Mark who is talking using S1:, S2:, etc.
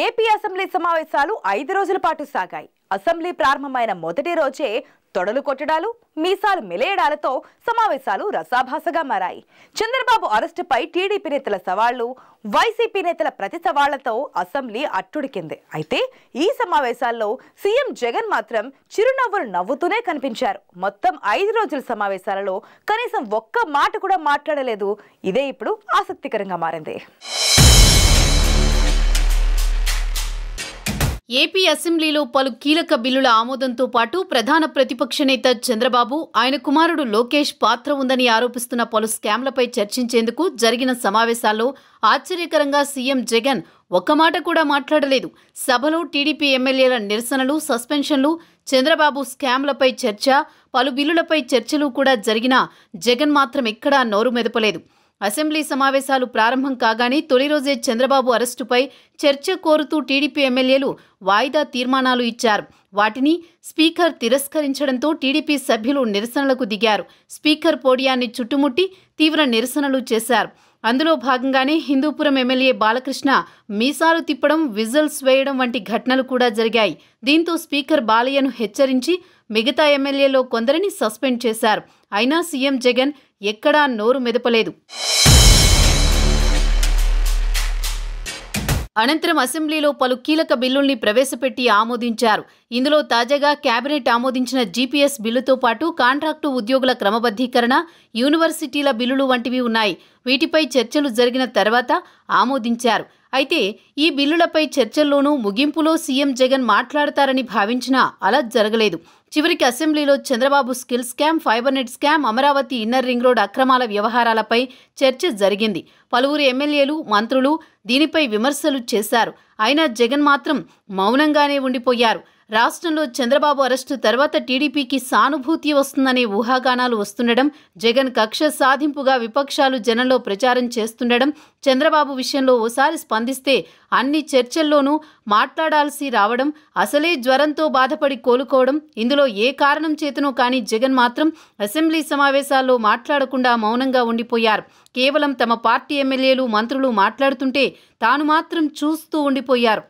S1: AP assembly సమావేశాలు ఐదు రోజుల పాటు సాగాయి అసెంబ్లీ ప్రారంభమైన మొదటి రోజే తొడలు కొట్టడాలు మీసాలు మిలేయడాలతో సమావేశాలు రసాభాసగా మారాయి చంద్రబాబు అరెస్టుపై టీడీపీ నేతల సవాళ్లు వైసీపీ నేతల ప్రతి సవాళ్లతో అసెంబ్లీ అట్టుడికింది అయితే ఈ సమావేశాల్లో సీఎం జగన్ మాత్రం చిరునవ్వులు నవ్వుతూనే కనిపించారు మొత్తం ఐదు రోజుల సమావేశాలలో కనీసం ఒక్క మాట కూడా మాట్లాడలేదు ఇదే ఇప్పుడు ఆసక్తికరంగా మారింది
S2: ఏపీ అసెంబ్లీలో పలు కీలక బిల్లుల ఆమోదంతో పాటు ప్రధాన ప్రతిపక్ష నేత చంద్రబాబు ఆయన కుమారుడు లోకేష్ పాత్ర ఉందని ఆరోపిస్తున్న పలు స్కామ్లపై చర్చించేందుకు జరిగిన సమావేశాల్లో ఆశ్చర్యకరంగా సీఎం జగన్ ఒక్క మాట కూడా మాట్లాడలేదు సభలో టీడీపీ ఎమ్మెల్యేల నిరసనలు సస్పెన్షన్లు చంద్రబాబు స్కామ్లపై చర్చ పలు బిల్లులపై చర్చలు కూడా జరిగినా జగన్ మాత్రం ఎక్కడా నోరు మెదపలేదు అసెంబ్లీ సమావేశాలు ప్రారంభం కాగానే తొలి రోజే చంద్రబాబు అరెస్టుపై చర్చ కోరుతూ టీడీపీ ఎమ్మెల్యేలు వాయిదా తీర్మానాలు ఇచ్చారు వాటిని స్పీకర్ తిరస్కరించడంతో టీడీపీ సభ్యులు నిరసనలకు దిగారు స్పీకర్ పోడియాన్ని చుట్టుముట్టి తీవ్ర నిరసనలు చేశారు అందులో భాగంగానే హిందూపురం ఎమ్మెల్యే బాలకృష్ణ మీసాలు తిప్పడం విజల్స్ వేయడం వంటి ఘటనలు కూడా జరిగాయి దీంతో స్పీకర్ బాలయ్యను హెచ్చరించి మిగతా ఎమ్మెల్యేలో కొందరిని సస్పెండ్ చేశారు అయినా సీఎం జగన్ ఎక్కడా నోరు మెదపలేదు అనంతరం అసెంబ్లీలో పలు కీలక బిల్లుల్ని ప్రవేశపెట్టి ఆమోదించారు ఇందులో తాజాగా కేబినెట్ ఆమోదించిన జీపీఎస్ బిల్లుతో పాటు కాంట్రాక్టు ఉద్యోగుల క్రమబద్ధీకరణ యూనివర్సిటీల బిల్లులు వంటివి ఉన్నాయి వీటిపై చర్చలు జరిగిన తర్వాత ఆమోదించారు అయితే ఈ బిల్లులపై చర్చల్లోనూ ముగింపులో సీఎం జగన్ మాట్లాడతారని భావించినా అలా జరగలేదు చివరికి అసెంబ్లీలో Chandrababu skill scam fibre net scam Amaravati inner ring road అక్రమాల వ్యవహారాలపై చర్చ జరిగింది పలువురు ఎమ్మెల్యేలు మంత్రులు దీనిపై విమర్శలు చేశారు అయినా జగన్ మాత్రం మౌనంగానే ఉండిపోయారు రాష్ట్రంలో చంద్రబాబు అరెస్టు తర్వాత టీడీపీకి సానుభూతి వస్తుందనే ఊహాగానాలు వస్తుండడం జగన్ కక్ష సాధింపుగా విపక్షాలు జనంలో ప్రచారం చేస్తుండడం చంద్రబాబు విషయంలో ఓసారి స్పందిస్తే అన్ని చర్చల్లోనూ మాట్లాడాల్సి రావడం అసలే జ్వరంతో బాధపడి కోలుకోవడం ఇందులో ఏ కారణం చేతనో కానీ జగన్ మాత్రం అసెంబ్లీ సమావేశాల్లో మాట్లాడకుండా మౌనంగా ఉండిపోయారు కేవలం తమ పార్టీ ఎమ్మెల్యేలు మంత్రులు మాట్లాడుతుంటే తాను మాత్రం చూస్తూ ఉండిపోయారు